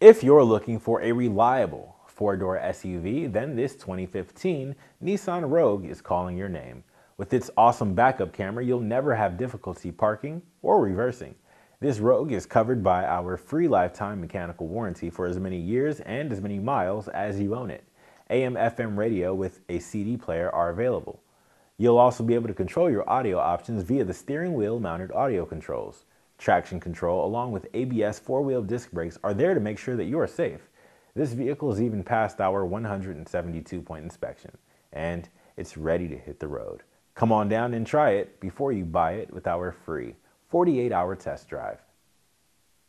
If you're looking for a reliable four-door SUV, then this 2015 Nissan Rogue is calling your name. With its awesome backup camera, you'll never have difficulty parking or reversing. This Rogue is covered by our free lifetime mechanical warranty for as many years and as many miles as you own it. AM FM radio with a CD player are available. You'll also be able to control your audio options via the steering wheel mounted audio controls. Traction control, along with ABS four-wheel disc brakes, are there to make sure that you are safe. This vehicle has even passed our 172-point inspection, and it's ready to hit the road. Come on down and try it before you buy it with our free 48-hour test drive.